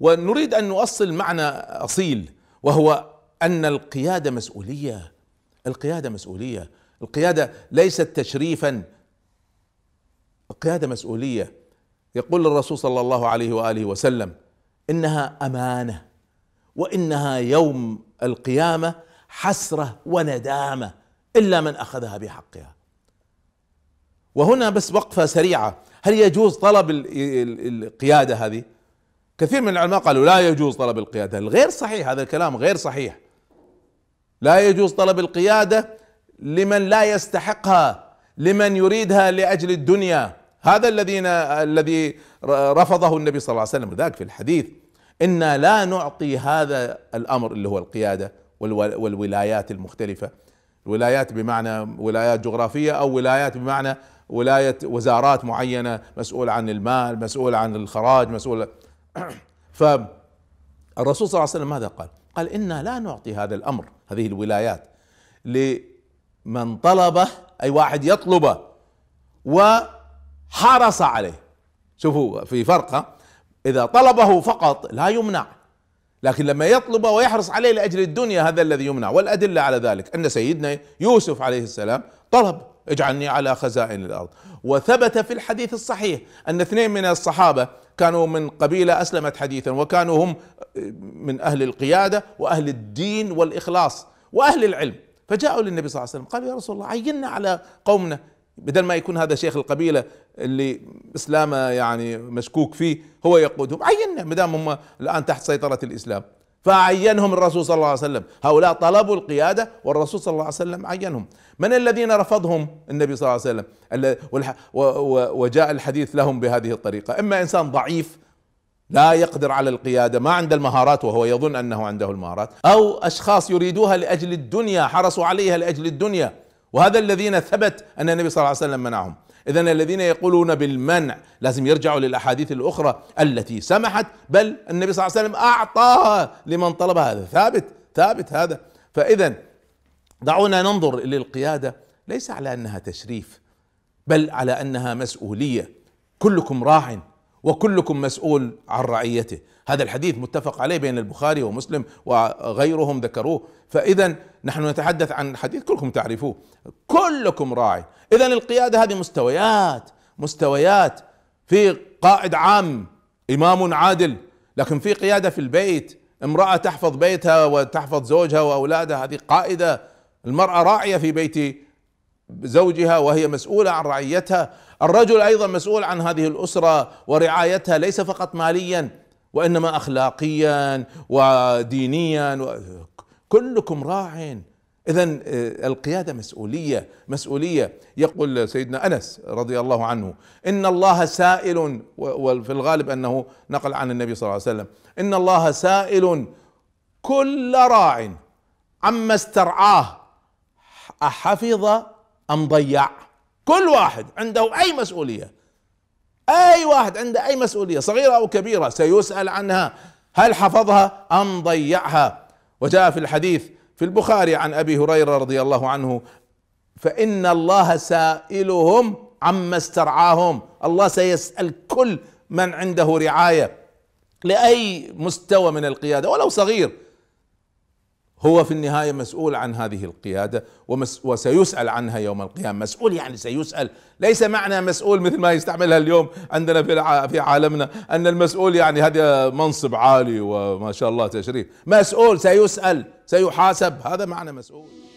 ونريد ان نؤصل معنى اصيل وهو ان القياده مسؤوليه القياده مسؤوليه القياده ليست تشريفا القياده مسؤوليه يقول الرسول صلى الله عليه واله وسلم انها امانه وانها يوم القيامه حسره وندامه الا من اخذها بحقها وهنا بس وقفه سريعه هل يجوز طلب القياده هذه كثير من العلماء قالوا لا يجوز طلب القيادة الغير صحيح هذا الكلام غير صحيح لا يجوز طلب القيادة لمن لا يستحقها لمن يريدها لأجل الدنيا هذا الذين الذي رفضه النبي صلى الله عليه وسلم ذاك في الحديث إنا لا نعطي هذا الأمر اللي هو القيادة والولايات المختلفة الولايات بمعنى ولايات جغرافية أو ولايات بمعنى ولاية وزارات معينة مسؤول عن المال مسؤول عن الخراج مسؤول فالرسول صلى الله عليه وسلم ماذا قال؟ قال انا لا نعطي هذا الامر هذه الولايات لمن طلبه اي واحد يطلبه وحرص عليه شوفوا في فرقه اذا طلبه فقط لا يمنع لكن لما يطلبه ويحرص عليه لاجل الدنيا هذا الذي يمنع والادله على ذلك ان سيدنا يوسف عليه السلام طلب اجعلني على خزائن الارض وثبت في الحديث الصحيح ان اثنين من الصحابه كانوا من قبيله اسلمت حديثا وكانوا هم من اهل القياده واهل الدين والاخلاص واهل العلم فجاءوا للنبي صلى الله عليه وسلم قالوا يا رسول الله عيننا على قومنا بدل ما يكون هذا شيخ القبيله اللي اسلامه يعني مشكوك فيه هو يقودهم عيننا ما دام هم الان تحت سيطره الاسلام فعينهم الرسول صلى الله عليه وسلم هؤلاء طلبوا القيادة والرسول صلى الله عليه وسلم عينهم من الذين رفضهم النبي صلى الله عليه وسلم وجاء الحديث لهم بهذه الطريقة إما إنسان ضعيف لا يقدر على القيادة ما عنده المهارات وهو يظن أنه عنده المهارات أو أشخاص يريدوها لأجل الدنيا حرصوا عليها لأجل الدنيا وهذا الذين ثبت أن النبي صلى الله عليه وسلم منعهم إذا الذين يقولون بالمنع لازم يرجعوا للأحاديث الأخرى التي سمحت بل النبي صلى الله عليه وسلم أعطاها لمن طلب هذا ثابت ثابت هذا فإذا دعونا ننظر للقيادة ليس على أنها تشريف بل على أنها مسؤولية كلكم راع وكلكم مسؤول عن رعيته هذا الحديث متفق عليه بين البخاري ومسلم وغيرهم ذكروه فاذا نحن نتحدث عن حديث كلكم تعرفوه كلكم راعي اذا القياده هذه مستويات مستويات في قائد عام امام عادل لكن في قياده في البيت امراه تحفظ بيتها وتحفظ زوجها واولادها هذه قائده المراه راعيه في بيت زوجها وهي مسؤولة عن رعيتها الرجل أيضا مسؤول عن هذه الأسرة ورعايتها ليس فقط ماليا وإنما أخلاقيا ودينيا كلكم راع إذا آه، القيادة مسؤولية مسؤولية يقول سيدنا أنس رضي الله عنه إن الله سائل وفي الغالب أنه نقل عن النبي صلى الله عليه وسلم إن الله سائل كل راع عما استرعاه أحفظ ام ضيع كل واحد عنده اي مسؤوليه اي واحد عنده اي مسؤوليه صغيره او كبيره سيسال عنها هل حفظها ام ضيعها وجاء في الحديث في البخاري عن ابي هريره رضي الله عنه فان الله سائلهم عما استرعاهم الله سيسال كل من عنده رعايه لاي مستوى من القياده ولو صغير هو في النهايه مسؤول عن هذه القياده ومس وسيسال عنها يوم القيامه، مسؤول يعني سيسال، ليس معنى مسؤول مثل ما يستعملها اليوم عندنا في في عالمنا ان المسؤول يعني هذا منصب عالي وما شاء الله تشريف، مسؤول سيسال سيحاسب هذا معنى مسؤول.